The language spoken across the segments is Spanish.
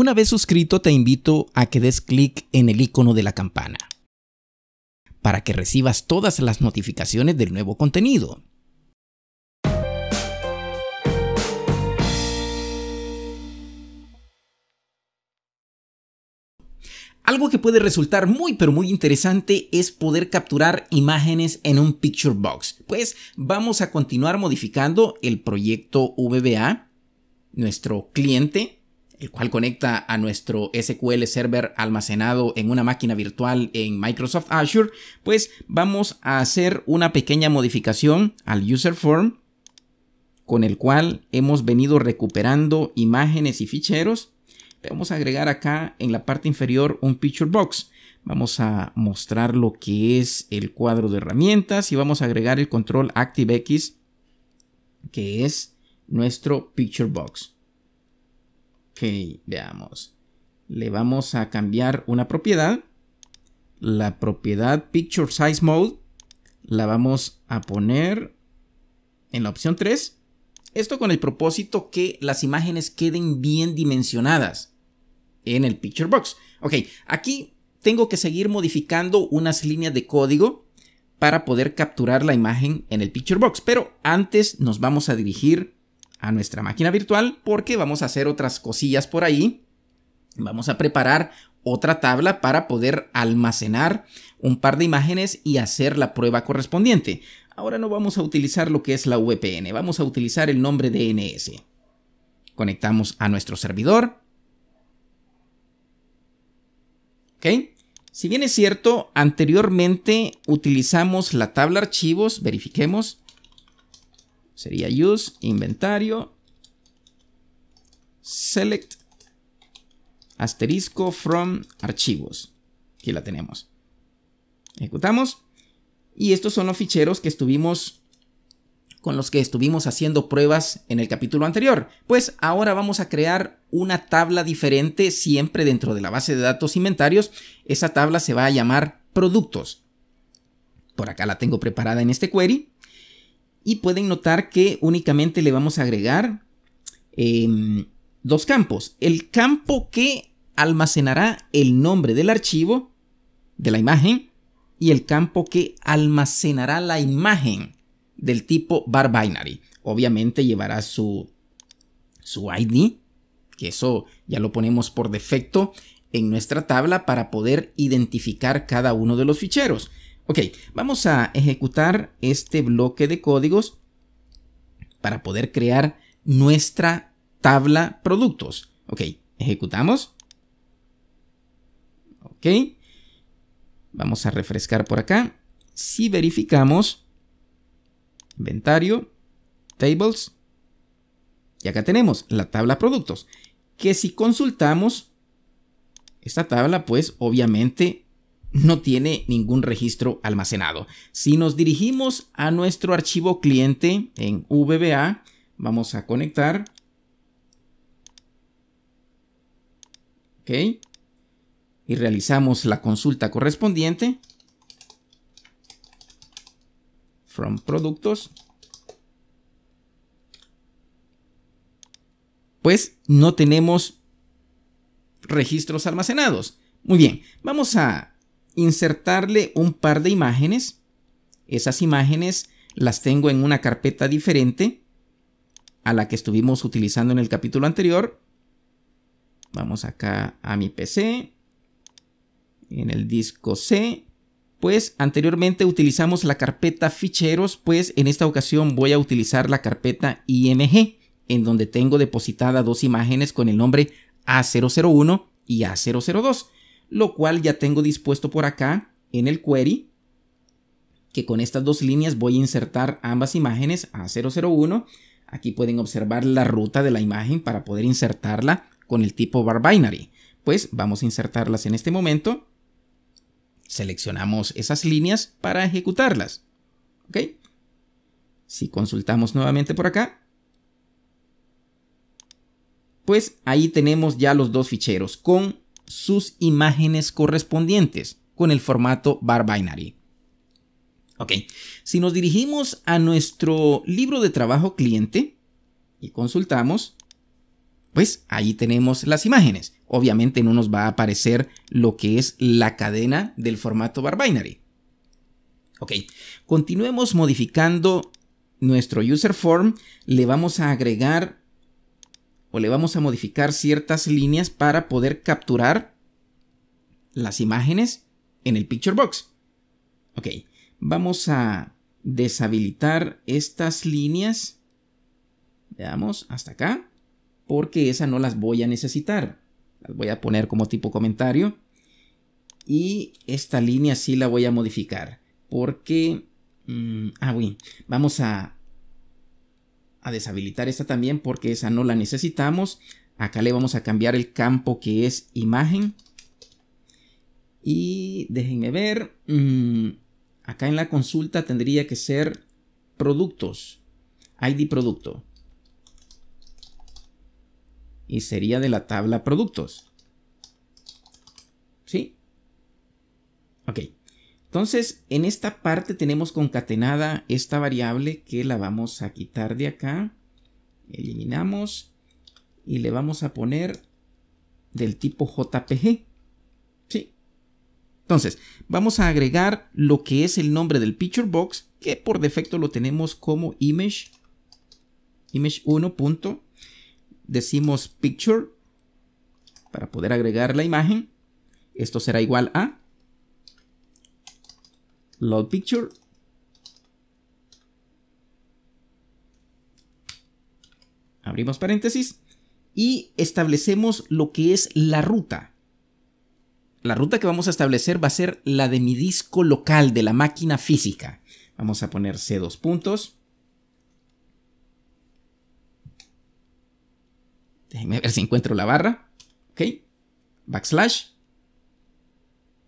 Una vez suscrito te invito a que des clic en el icono de la campana para que recibas todas las notificaciones del nuevo contenido. Algo que puede resultar muy pero muy interesante es poder capturar imágenes en un Picture Box. Pues vamos a continuar modificando el proyecto VBA, nuestro cliente, el cual conecta a nuestro SQL Server almacenado en una máquina virtual en Microsoft Azure, pues vamos a hacer una pequeña modificación al user form con el cual hemos venido recuperando imágenes y ficheros. vamos a agregar acá en la parte inferior un picture box. Vamos a mostrar lo que es el cuadro de herramientas y vamos a agregar el control ActiveX que es nuestro picture box veamos. Le vamos a cambiar una propiedad. La propiedad Picture Size Mode la vamos a poner en la opción 3. Esto con el propósito que las imágenes queden bien dimensionadas en el Picture Box. Ok, aquí tengo que seguir modificando unas líneas de código para poder capturar la imagen en el Picture Box. Pero antes nos vamos a dirigir a nuestra máquina virtual porque vamos a hacer otras cosillas por ahí. Vamos a preparar otra tabla para poder almacenar un par de imágenes y hacer la prueba correspondiente. Ahora no vamos a utilizar lo que es la VPN, vamos a utilizar el nombre DNS. Conectamos a nuestro servidor. ¿Ok? Si bien es cierto, anteriormente utilizamos la tabla archivos, verifiquemos, Sería use, inventario, select, asterisco from archivos. Aquí la tenemos. Ejecutamos. Y estos son los ficheros que estuvimos con los que estuvimos haciendo pruebas en el capítulo anterior. Pues ahora vamos a crear una tabla diferente siempre dentro de la base de datos inventarios. Esa tabla se va a llamar productos. Por acá la tengo preparada en este query y pueden notar que únicamente le vamos a agregar em, dos campos. El campo que almacenará el nombre del archivo de la imagen y el campo que almacenará la imagen del tipo bar binary. Obviamente llevará su, su ID, que eso ya lo ponemos por defecto en nuestra tabla para poder identificar cada uno de los ficheros. Ok, vamos a ejecutar este bloque de códigos para poder crear nuestra tabla productos. Ok, ejecutamos. Ok, vamos a refrescar por acá. Si verificamos, inventario, tables, y acá tenemos la tabla productos, que si consultamos esta tabla, pues obviamente no tiene ningún registro almacenado. Si nos dirigimos a nuestro archivo cliente en VBA, vamos a conectar. Ok. Y realizamos la consulta correspondiente. From productos. Pues no tenemos registros almacenados. Muy bien, vamos a insertarle un par de imágenes. Esas imágenes las tengo en una carpeta diferente a la que estuvimos utilizando en el capítulo anterior. Vamos acá a mi PC, en el disco C. Pues anteriormente utilizamos la carpeta ficheros, pues en esta ocasión voy a utilizar la carpeta IMG, en donde tengo depositadas dos imágenes con el nombre A001 y A002 lo cual ya tengo dispuesto por acá en el query, que con estas dos líneas voy a insertar ambas imágenes a 001. Aquí pueden observar la ruta de la imagen para poder insertarla con el tipo bar binary. Pues vamos a insertarlas en este momento. Seleccionamos esas líneas para ejecutarlas. ¿Ok? Si consultamos nuevamente por acá, pues ahí tenemos ya los dos ficheros con sus imágenes correspondientes con el formato bar binary. Ok, si nos dirigimos a nuestro libro de trabajo cliente y consultamos, pues ahí tenemos las imágenes. Obviamente no nos va a aparecer lo que es la cadena del formato bar binary. Ok, continuemos modificando nuestro user form. Le vamos a agregar o le vamos a modificar ciertas líneas para poder capturar las imágenes en el picture box. Ok, vamos a deshabilitar estas líneas. Veamos, hasta acá. Porque esa no las voy a necesitar. Las voy a poner como tipo comentario. Y esta línea sí la voy a modificar. Porque... Mm, ah, Vamos a a deshabilitar esta también porque esa no la necesitamos. Acá le vamos a cambiar el campo que es imagen. Y déjenme ver, mm, acá en la consulta tendría que ser productos, ID producto. Y sería de la tabla productos. ¿Sí? Ok. Entonces, en esta parte tenemos concatenada esta variable que la vamos a quitar de acá. Eliminamos y le vamos a poner del tipo JPG. Sí. Entonces, vamos a agregar lo que es el nombre del picture box, que por defecto lo tenemos como image, image 1. Punto. Decimos picture para poder agregar la imagen. Esto será igual a load picture abrimos paréntesis y establecemos lo que es la ruta la ruta que vamos a establecer va a ser la de mi disco local de la máquina física vamos a poner c dos puntos Déjenme ver si encuentro la barra. Ok. Backslash.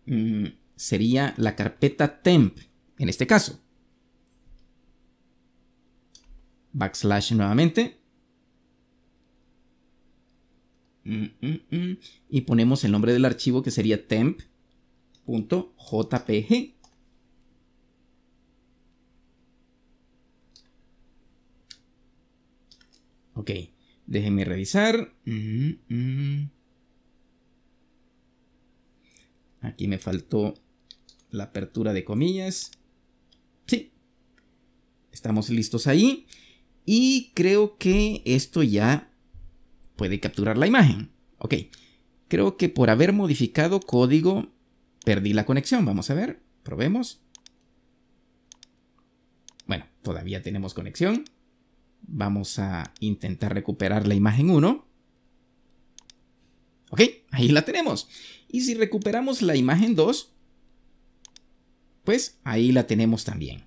mmm sería la carpeta temp, en este caso. Backslash nuevamente. Mm, mm, mm. Y ponemos el nombre del archivo que sería temp.jpg. Ok, déjenme revisar. Aquí me faltó la apertura de comillas. Sí, estamos listos ahí. Y creo que esto ya puede capturar la imagen. Ok, creo que por haber modificado código perdí la conexión. Vamos a ver, probemos. Bueno, todavía tenemos conexión. Vamos a intentar recuperar la imagen 1. Ok, ahí la tenemos. Y si recuperamos la imagen 2, pues ahí la tenemos también.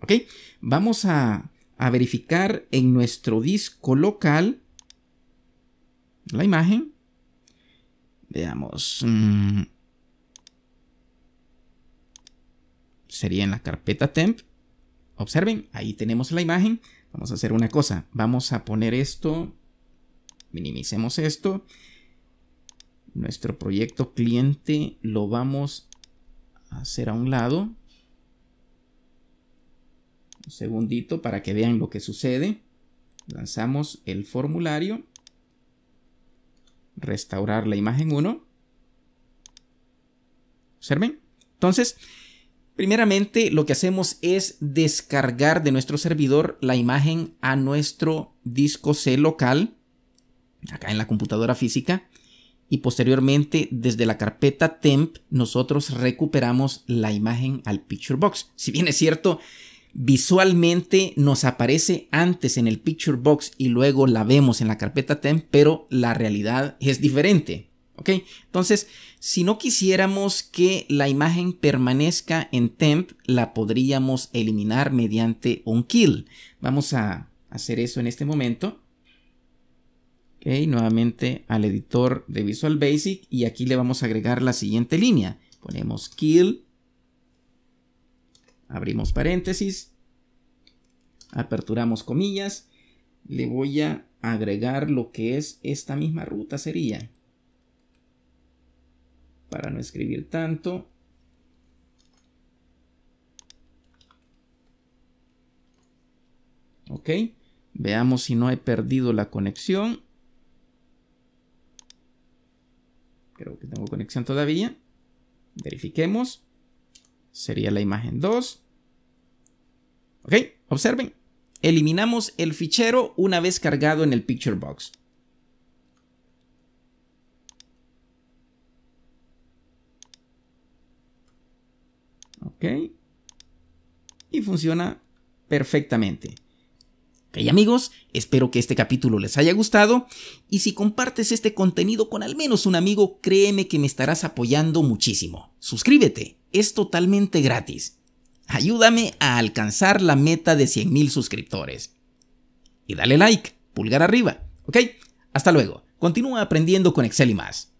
¿Ok? Vamos a, verificar en nuestro disco local la imagen. Veamos. Mm. sería en la carpeta temp. Observen, ahí tenemos la imagen. Vamos a hacer una cosa. Vamos a poner esto. Minimicemos esto. Nuestro proyecto cliente lo vamos hacer a un lado. Un segundito para que vean lo que sucede. Lanzamos el formulario. Restaurar la imagen 1. Observen. Entonces, primeramente lo que hacemos es descargar de nuestro servidor la imagen a nuestro disco C local. Acá en la computadora física y posteriormente desde la carpeta temp nosotros recuperamos la imagen al picture box. Si bien es cierto, visualmente nos aparece antes en el picture box y luego la vemos en la carpeta temp, pero la realidad es diferente. ¿Ok? Entonces, si no quisiéramos que la imagen permanezca en temp, la podríamos eliminar mediante un kill. Vamos a hacer eso en este momento nuevamente al editor de Visual Basic y aquí le vamos a agregar la siguiente línea. Ponemos kill, abrimos paréntesis, aperturamos comillas, le voy a agregar lo que es esta misma ruta sería. Para no escribir tanto. Ok, veamos si no he perdido la conexión. todavía. Verifiquemos. Sería la imagen 2. Ok, observen. Eliminamos el fichero una vez cargado en el picture box. Ok. Y funciona perfectamente. Ok amigos, espero que este capítulo les haya gustado y si compartes este contenido con al menos un amigo, créeme que me estarás apoyando muchísimo. Suscríbete, es totalmente gratis. Ayúdame a alcanzar la meta de 100.000 suscriptores. Y dale like, pulgar arriba, ¿ok? Hasta luego, continúa aprendiendo con Excel y más.